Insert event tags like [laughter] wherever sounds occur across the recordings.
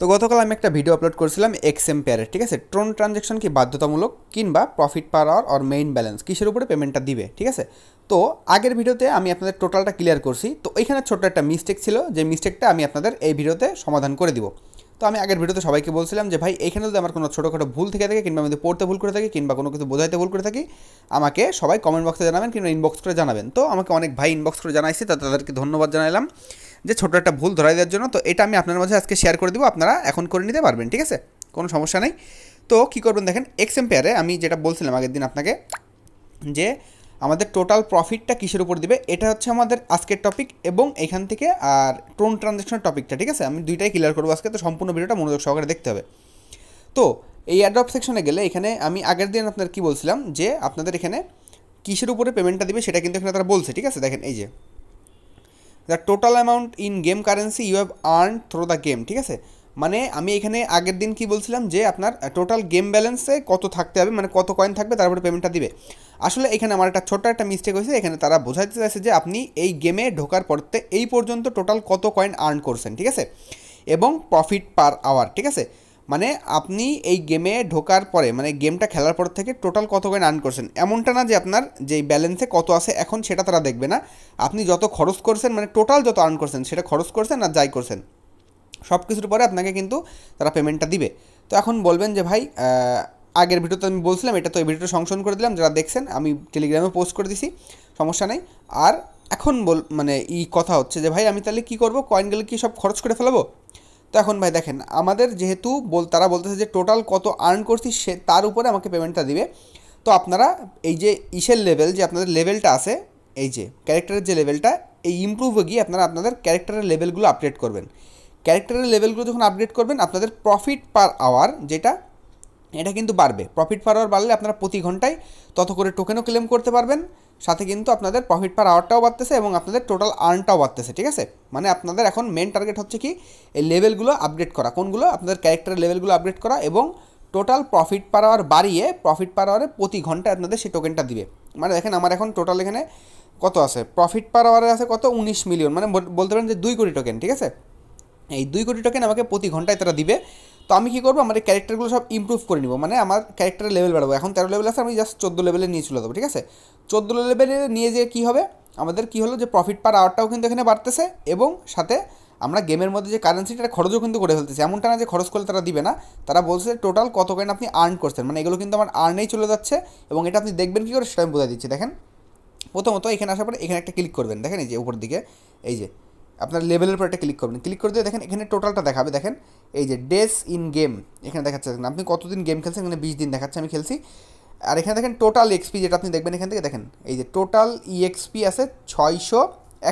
তো গতকাল আমি একটা ভিডিও আপলোড করেছিলাম এম পেয়ারের ঠিক আছে ট্রোন ট্রানজ্যাকশন কি বাধ্যতামূলক কিংবা profit per hour or main balance কিসের উপরে পেমেন্টটা দিবে ঠিক আছে তো আগের ভিডিওতে আমি আপনাদের টোটালটা ক্লিয়ার করছি তো এখানে ছোট্ট একটা মিস্টেক ছিল যে মিস্টেকটা আমি আপনাদের এই ভিডিওতে সমাধান করে দিব তো আমি আগের ভিডিওতে সবাইকে বলছিলাম যে ভাই এখানে যদি আমার কোনো ছোটোখাটো ভুল থেকে থাকে কিংবা আমি পড়তে ভুল করে থাকি কিংবা কোনো কিছু বোঝাইতে ভুল করে থাকি আমাকে সবাই কমেন্ট বক্সে জানাবেন কিংবা ইনবক্স করে জানাবেন তো আমাকে অনেক ভাই ইনবক্স করে জানাইছে তা তাদেরকে ধন্যবাদ জানাইলাম যে ছোটো একটা ভুল ধরাই দেওয়ার জন্য তো এটা আমি আপনার মাঝে আজকে শেয়ার করে দেবো আপনারা এখন করে নিতে পারবেন ঠিক আছে কোনো সমস্যা নেই তো কী করবেন দেখেন এক্স এম্পেয়ারে আমি যেটা বলছিলাম আগের দিন আপনাকে যে আমাদের টোটাল প্রফিটটা কিসের উপর দিবে এটা হচ্ছে আমাদের আজকের টপিক এবং এখান থেকে আর টোন ট্রানজ্যাকশনের টপিকটা ঠিক আছে আমি দুইটাই ক্লিয়ার করবো আজকে তো সম্পূর্ণ ভিডিওটা মনোযোগ সহকারে দেখতে হবে তো এই অ্যাড্রপ সেকশনে গেলে এখানে আমি আগের দিন আপনার কি বলছিলাম যে আপনাদের এখানে কিসের উপরে পেমেন্টটা দিবে সেটা কিন্তু এখানে তারা বলছে ঠিক আছে দেখেন এই যে the total amount in game currency you have earn through the game ঠিক আছে মানে আমি এখানে আগের দিন কি বলছিলাম যে আপনার টোটাল গেম ব্যালেন্সে কত থাকতে হবে মানে কত কয়েন থাকবে তারপরে পেমেন্টটা দিবে আসলে এখানে আমার একটা ছোট্ট একটা মিস্টেক হয়েছে এখানে তারা বোঝাতে চাইছে যে আপনি এই গেমে ঢোকার পরতে এই পর্যন্ত টোটাল কত কয়েন আর্ন করছেন ঠিক আছে এবং প্রফিট পার আওয়ার ঠিক আছে মানে আপনি এই গেমে ঢোকার পরে মানে গেমটা খেলার পর থেকে টোটাল কত কয়েন আর্ন করছেন এমনটা না যে আপনার যেই ব্যালেন্সে কত আছে এখন সেটা তারা দেখবে না আপনি যত খরচ করছেন মানে টোটাল যত আর্ন করছেন সেটা খরচ করছেন আর যাই করছেন সব কিছুর পরে আপনাকে কিন্তু তারা পেমেন্টটা দিবে তো এখন বলবেন যে ভাই আগের ভিডিওতে আমি বলছিলাম এটা তো এই ভিডিওটা সংশোধন করে দিলাম যারা দেখছেন আমি টেলিগ্রামে পোস্ট করে দিছি সমস্যা নেই আর এখন বল মানে এই কথা হচ্ছে যে ভাই আমি তাহলে কী করবো কয়েনগুলো কি সব খরচ করে ফেলাবো তো এখন ভাই দেখেন আমাদের যেহেতু বল তারা বলতেছে যে টোটাল কত আর্ন করছি সে তার উপরে আমাকে পেমেন্টটা দিবে তো আপনারা এই যে ইসের লেভেল যে আপনাদের লেভেলটা আছে এই যে ক্যারেক্টারের যে লেভেলটা এই ইম্প্রুভে গিয়ে আপনারা আপনাদের ক্যারেক্টারের লেভেলগুলো আপডেট করবেন ক্যারেক্টারের লেভেলগুলো যখন আপগ্রেড করবেন আপনাদের প্রফিট পার আওয়ার যেটা এটা কিন্তু বাড়বে প্রফিট পার আওয়ার বাড়লে আপনারা প্রতি ঘন্টায় তত করে টোকেনও ক্লেম করতে পারবেন সাথে কিন্তু আপনাদের প্রফিট পার আওয়ারটাও বাড়তেছে এবং আপনাদের টোটাল আর্নটাও বাড়তেছে ঠিক আছে মানে আপনাদের এখন মেন টার্গেট হচ্ছে কি এই লেভেলগুলো আপগ্রেড করা কোনগুলো আপনাদের ক্যারেক্টারের লেভেলগুলো আপগ্রেড করা এবং টোটাল প্রফিট পার আওয়ার বাড়িয়ে প্রফিট পার আওয়ারে প্রতি ঘন্টায় আপনাদের সেই টোকেনটা দিবে মানে দেখেন আমার এখন টোটাল এখানে কত আছে প্রফিট পার আওয়ারে আছে কত উনিশ মিলিয়ন মানে বলতে পারেন যে দুই কোটি টোকেন ঠিক আছে এই দুই কোটি টোকেন আমাকে প্রতি ঘন্টায় তারা দিবে তো আমি কী করবো আমার ক্যারেক্টারগুলো সব ইম্প্রুভ করে নিব মানে আমার ক্যারেক্টারের লেভেল বাড়াবো এখন তেরো লেভেল আছে আমি জাস্ট চোদ্দো লেভেলে নিয়ে চলে যাবো ঠিক আছে চোদ্দো লেভেলে নিয়ে যেয়ে কী হবে আমাদের কী হলো যে প্রফিট পার আওয়ারটাও কিন্তু এখানে বাড়তেছে এবং সাথে আমরা গেমের মধ্যে যে কারেন্সিটা খরচও কিন্তু করে ফেলতেছি এমনটা না যে খরচ করলে তারা দিবে না তারা বলছে টোটাল কত কেন আপনি আর্ন করছেন মানে এগুলো কিন্তু আমার আর্নেই চলে যাচ্ছে এবং এটা আপনি দেখবেন কী করে সেটা আমি বোঝা দিচ্ছি দেখেন প্রথমত এখানে আসার পরে এখানে একটা ক্লিক করবেন দেখেন এই যে উপর দিকে এই যে আপনার লেভেলের উপর একটা ক্লিক করবেন ক্লিক করে দিয়ে দেখেন এখানে টোটালটা দেখাবে দেখেন এই যে ডেস ইন গেম এখানে দেখাচ্ছে দেখেন আপনি কতদিন গেম খেলছেন এখানে বিশ দিন দেখাচ্ছে আমি খেলছি আর এখানে দেখেন টোটাল এক্সপি যেটা আপনি দেখবেন এখান থেকে দেখেন এই যে টোটাল ইএক্সপি আছে ছয়শো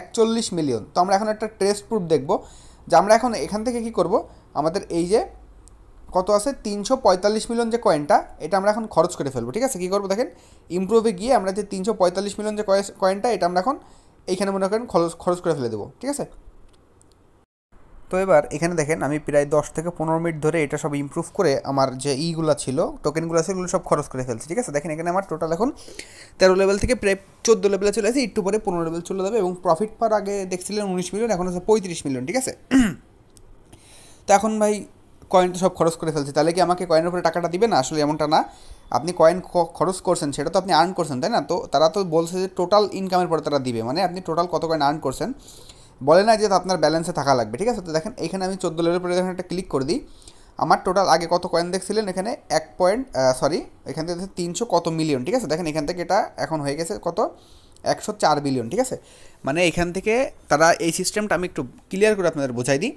একচল্লিশ মিলিয়ন তো আমরা এখন একটা টেস্ট প্রুফ দেখব যে আমরা এখন এখান থেকে কি করব আমাদের এই যে কত আছে তিনশো পঁয়তাল্লিশ মিলিয়ন যে কয়েনটা এটা আমরা এখন খরচ করে ফেলবো ঠিক আছে কী করবো দেখেন ইমপ্রুভে গিয়ে আমরা যে তিনশো পঁয়তাল্লিশ মিলিয়ন যে কয়েনটা এটা আমরা এখন এইখানে মনে করেন খরচ খরচ করে ফেলে দেবো ঠিক আছে তো এবার এখানে দেখেন আমি প্রায় দশ থেকে পনেরো মিনিট ধরে এটা সব ইম্প্রুভ করে আমার যে ইগুলো ছিল টোকেনগুলো আছে এগুলো সব খরচ করে ফেলছি ঠিক আছে দেখেন এখানে আমার টোটাল এখন তেরো লেভেল থেকে প্রায় চোদ্দো লেভেলে চলে আসে একটু পরে পনেরো লেভেল চলে যাবে এবং প্রফিট পার আগে দেখছিলেন উনিশ মিলিয়ন এখন আছে পঁয়ত্রিশ মিলিয়ন ঠিক আছে [clears throat] তো এখন ভাই কয়েন তো সব খরচ করে ফেলছি তাহলে কি আমাকে কয়েনের উপরে টাকাটা দিবে না আসলে এমনটা না আপনি কয়েন খরচ করছেন সেটা তো আপনি আর্ন করছেন তাই না তো তারা তো বলছে যে টোটাল ইনকামের পরে তারা দিবে মানে আপনি টোটাল কত কয়েন আর্ন করছেন বলে না যে আপনার ব্যালেন্সে থাকা লাগবে ঠিক আছে তো দেখেন এখানে আমি চোদ্দো লেভেল পরে যখন একটা ক্লিক করে দিই আমার টোটাল আগে কত কয়েন দেখছিলেন এখানে এক পয়েন্ট সরি এখান থেকে তিনশো কত মিলিয়ন ঠিক আছে দেখেন এখান থেকে এটা এখন হয়ে গেছে কত একশো চার বিলিয়ন ঠিক আছে মানে এখান থেকে তারা এই সিস্টেমটা আমি একটু ক্লিয়ার করে আপনাদের বোঝাই দিই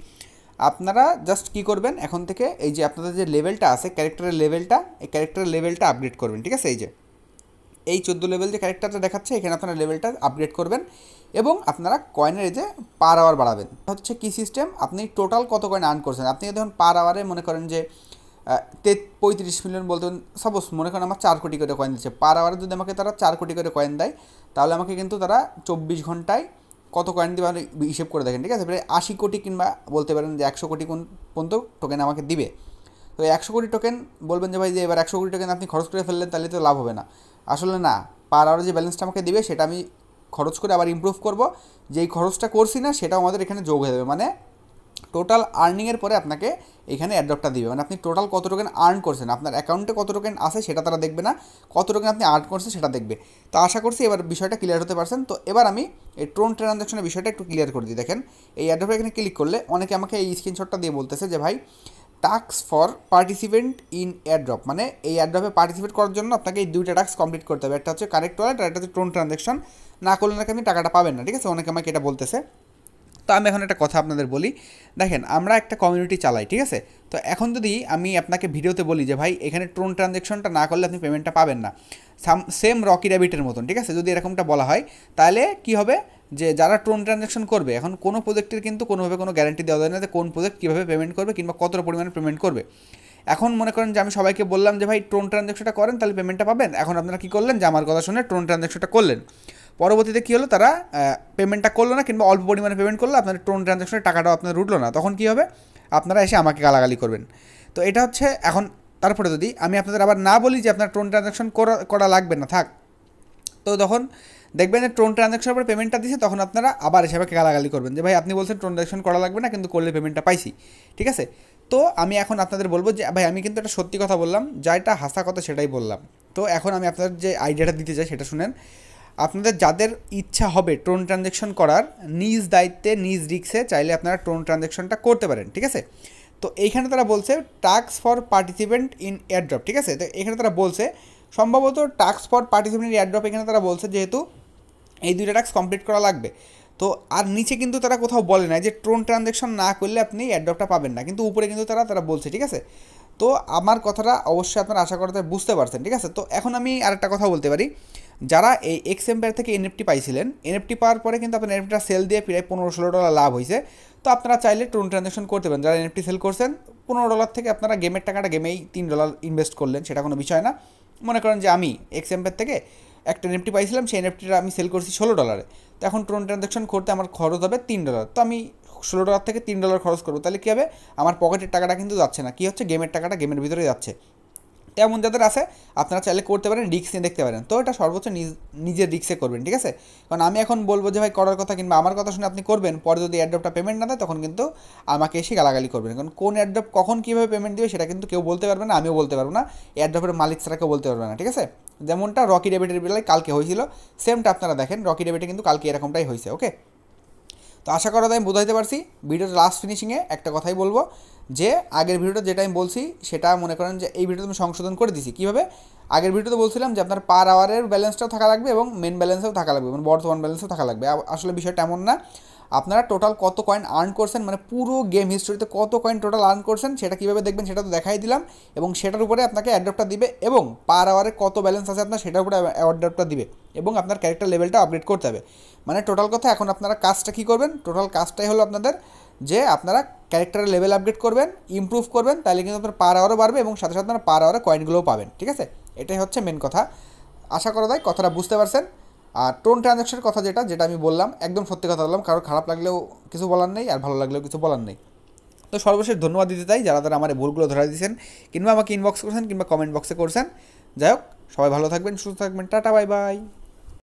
আপনারা জাস্ট কি করবেন এখন থেকে এই যে আপনাদের যে লেভেলটা আছে ক্যারেক্টারের লেভেলটা এই ক্যারেক্টারের লেভেলটা আপগ্রেড করবেন ঠিক আছে এই যে এই চোদ্দো লেভেল যে ক্যারেক্টারটা দেখাচ্ছে এখানে আপনারা লেভেলটা আপগ্রেড করবেন এবং আপনারা কয়েনের যে পার আওয়ার বাড়াবেন হচ্ছে কি সিস্টেম আপনি টোটাল কত কয়েন আর্ন করছেন আপনি যখন পার আওয়ারে মনে করেন যে তে পঁয়ত্রিশ মিলিয়ন বলতেন সাপোজ মনে করেন আমার চার কোটি করে কয়েন দিচ্ছে পার আওয়ারে যদি আমাকে তারা চার কোটি করে কয়েন দেয় তাহলে আমাকে কিন্তু তারা চব্বিশ ঘন্টায় কত কয়েন দিবে হিসেব করে দেখেন ঠিক আছে প্রায় আশি কোটি কিংবা বলতে পারেন যে একশো কোটি কোন পর্যন্ত টোকেন আমাকে দিবে তো একশো কোটি টোকেন বলবেন যে ভাই যে এবার একশো কোটি টোকেন আপনি খরচ করে ফেললেন তাহলে তো লাভ হবে না আসলে না পার আওয়ার যে ব্যালেন্সটা আমাকে দিবে সেটা আমি খরচ করে আবার ইম্প্রুভ করব যেই খরচটা করছি না সেটাও আমাদের এখানে যোগ হয়ে যাবে মানে টোটাল আর্নিংয়ের পরে আপনাকে এখানে অ্যাডপ্টটা দিবে মানে আপনি টোটাল কত টোকেন আর্ন করছেন আপনার অ্যাকাউন্টে কত টোকেন আছে সেটা তারা দেখবে না কত টোকেন আপনি আর্ন করছেন সেটা দেখবে তো আশা করছি এবার বিষয়টা ক্লিয়ার হতে পারছেন তো এবার আমি এই ট্রোন ট্রানজাকশনের বিষয়টা একটু ক্লিয়ার করে দিই দেখেন এই অ্যাডপ্টে এখানে ক্লিক করলে অনেকে আমাকে এই স্ক্রিনশটটা দিয়ে বলতেছে যে ভাই task for participant in airdrop মানে এই অ্যাড্রপে পার্টিসিপেট করার জন্য আপনাকে এই দুইটা টাস্ক কমপ্লিট করতে হবে একটা হচ্ছে কারেক্ট ওয়ালেট আর একটা হচ্ছে ট্রোন ট্রানজাকশন না করলে নাকি আপনি টাকাটা পাবেন না ঠিক আছে অনেকে আমাকে এটা বলতেছে তো আমি এখন একটা কথা আপনাদের বলি দেখেন আমরা একটা কমিউনিটি চালাই ঠিক আছে তো এখন যদি আমি আপনাকে ভিডিওতে বলি যে ভাই এখানে ট্রোন ট্রানজ্যাকশনটা না করলে আপনি পেমেন্টটা পাবেন না সেম রকি র্যাবিটের মতন ঠিক আছে যদি এরকমটা বলা হয় তাহলে কি হবে যে যারা ট্রোন ট্রানজ্যাকশন করবে এখন কোনো প্রজেক্টের কিন্তু কোনোভাবে কোনো গ্যারান্টি দেওয়া যায় না যে কোন প্রজেক্ট কীভাবে পেমেন্ট করবে কিংবা কতটা পরিমাণে পেমেন্ট করবে এখন মনে করেন যে আমি সবাইকে বললাম যে ভাই ট্রোন ট্রানজ্যাকশনটা করেন তাহলে পেমেন্টটা পাবেন এখন আপনারা কী করলেন যে আমার কথা শুনে ট্রোন ট্রানজ্যাকশনটা করলেন পরবর্তীতে কী হলো তারা পেমেন্টটা করলো না কিংবা অল্প পরিমাণে পেমেন্ট করলো আপনার টোন ট্রানজাকশনের টাকাটাও আপনার উঠলো না তখন কী হবে আপনারা এসে আমাকে গালাগালি করবেন তো এটা হচ্ছে এখন তারপরে যদি আমি আপনাদের আবার না বলি যে আপনার টোন ট্রানজাকশন করা করা লাগবে না থাক তো তখন দেখবেন যে টোন ট্রানজাকশন পরে পেমেন্টটা দিয়েছে তখন আপনারা আবার এসে আমাকে গালাগালি করবেন যে ভাই আপনি বলছেন ট্রানজাকশন করা লাগবে না কিন্তু করলে পেমেন্টটা পাইছি ঠিক আছে তো আমি এখন আপনাদের বলবো যে ভাই আমি কিন্তু একটা সত্যি কথা বললাম যা এটা হাসা কথা সেটাই বললাম তো এখন আমি আপনাদের যে আইডিয়াটা দিতে চাই সেটা শুনেন আপনাদের যাদের ইচ্ছা হবে টোন ট্রানজ্যাকশন করার নিজ দায়িত্বে নিজ রিক্সে চাইলে আপনারা টোন ট্রানজ্যাকশনটা করতে পারেন ঠিক আছে তো এইখানে তারা বলছে task for participant in airdrop ঠিক আছে তো এখানে তারা বলছে সম্ভবত টাস্ক ফর পার্টিসিপেন্ট এয়ারড্রপ এখানে তারা বলছে যেহেতু এই দুইটা টাক্স কমপ্লিট করা লাগবে তো আর নিচে কিন্তু তারা কোথাও বলে না যে ট্রোন ট্রানজ্যাকশন না করলে আপনি অ্যাড্রপটা পাবেন না কিন্তু উপরে কিন্তু তারা তারা বলছে ঠিক আছে তো আমার কথাটা অবশ্যই আপনারা আশা করতে বুঝতে পারছেন ঠিক আছে তো এখন আমি আরেকটা কথা বলতে পারি যারা এই এক্স এম্পায়ার থেকে এনএফটি পাইছিলেন এনএফটি পাওয়ার পরে কিন্তু আপনার এনএফটিটা সেল দিয়ে প্রায় পনেরো ষোলো ডলার লাভ হয়েছে তো আপনারা চাইলে টোন ট্রানজ্যাকশন করতে পারেন যারা এনএফটি সেল করছেন পনেরো ডলার থেকে আপনারা গেমের টাকাটা গেমেই তিন ডলার ইনভেস্ট করলেন সেটা কোনো বিষয় না মনে করেন যে আমি এক্স এম্পায়ার থেকে একটা এনএফটি পাইছিলাম সেই এনএফটিটা আমি সেল করছি ষোলো ডলারে তো এখন টোন ট্রানজ্যাকশন করতে আমার খরচ হবে তিন ডলার তো আমি ষোলো ডলার থেকে তিন ডলার খরচ করবো তাহলে কী হবে আমার পকেটের টাকাটা কিন্তু যাচ্ছে না কী হচ্ছে গেমের টাকাটা গেমের ভিতরে যাচ্ছে তেমন যাদের আছে আপনারা চাইলে করতে পারেন রিক্স নিয়ে দেখতে পারেন তো এটা সর্বোচ্চ নিজের রিক্সে করবেন ঠিক আছে কারণ আমি এখন বলবো যে ভাই করার কথা কিংবা আমার কথা শুনে আপনি করবেন পরে যদি অ্যাড্রপটা পেমেন্ট না দেয় তখন কিন্তু আমাকে এসে গালাগালি করবেন কারণ কোন অ্যাড্রপ কখন কীভাবে পেমেন্ট দিবে সেটা কিন্তু কেউ বলতে পারবে না আমিও বলতে পারবো না অ্যাড্রপের মালিক ছাড়া কেউ বলতে পারবে না ঠিক আছে যেমনটা রকি ডেবিটের বেলায় কালকে হয়েছিল সেমটা আপনারা দেখেন রকি ডেবিটে কিন্তু কালকে এরকমটাই হয়েছে ওকে তো আশা করা আমি বোঝাইতে পারছি ভিডিওর লাস্ট ফিনিশিংয়ে একটা কথাই বলবো যে আগের ভিডিওটা যেটা আমি বলছি সেটা মনে করেন যে এই ভিডিওতে আমি সংশোধন করে দিছি কীভাবে আগের ভিডিওতে বলছিলাম যে আপনার পার আওয়ারের ব্যালেন্সটাও থাকা লাগবে এবং মেন ব্যালেন্সেও থাকা লাগবে মানে বর্তমান ব্যালেন্সেও থাকা লাগবে আসলে বিষয়টা এমন না আপনারা টোটাল কত কয়েন আর্ন করছেন মানে পুরো গেম হিস্টোরিতে কত কয়েন টোটাল আর্ন করছেন সেটা কীভাবে দেখবেন সেটা তো দেখাই দিলাম এবং সেটার উপরে আপনাকে অ্যাডপ্টটা দিবে এবং পার আওয়ারে কত ব্যালেন্স আছে আপনার সেটার উপরে অ্যাডপ্টটা দিবে এবং আপনার ক্যারেক্টার লেভেলটা আপগ্রেড করতে হবে মানে টোটাল কথা এখন আপনারা কাজটা কী করবেন টোটাল কাজটাই হলো আপনাদের যে আপনারা ক্যারেক্টারের লেভেল আপগ্রেড করবেন ইমপ্রুভ করবেন তাহলে কিন্তু আপনার পার আওয়ারও বাড়বে এবং সাথে সাথে আপনার পার আওয়ারে কয়েনগুলোও পাবেন ঠিক আছে এটাই হচ্ছে মেন কথা আশা করা যায় কথাটা বুঝতে পারছেন আর টোন ট্রানজাকশনের কথা যেটা যেটা আমি বললাম একদম সত্যি কথা বললাম কারো খারাপ লাগলেও কিছু বলার নেই আর ভালো লাগলেও কিছু বলার নেই তো সর্বশেষ ধন্যবাদ দিতে চাই যারা তারা আমার ভুলগুলো ধরা দিয়েছেন কিংবা আমাকে ইনবক্স করছেন কিংবা কমেন্ট বক্সে করছেন যাই হোক সবাই ভালো থাকবেন সুস্থ থাকবেন টাটা বাই বাই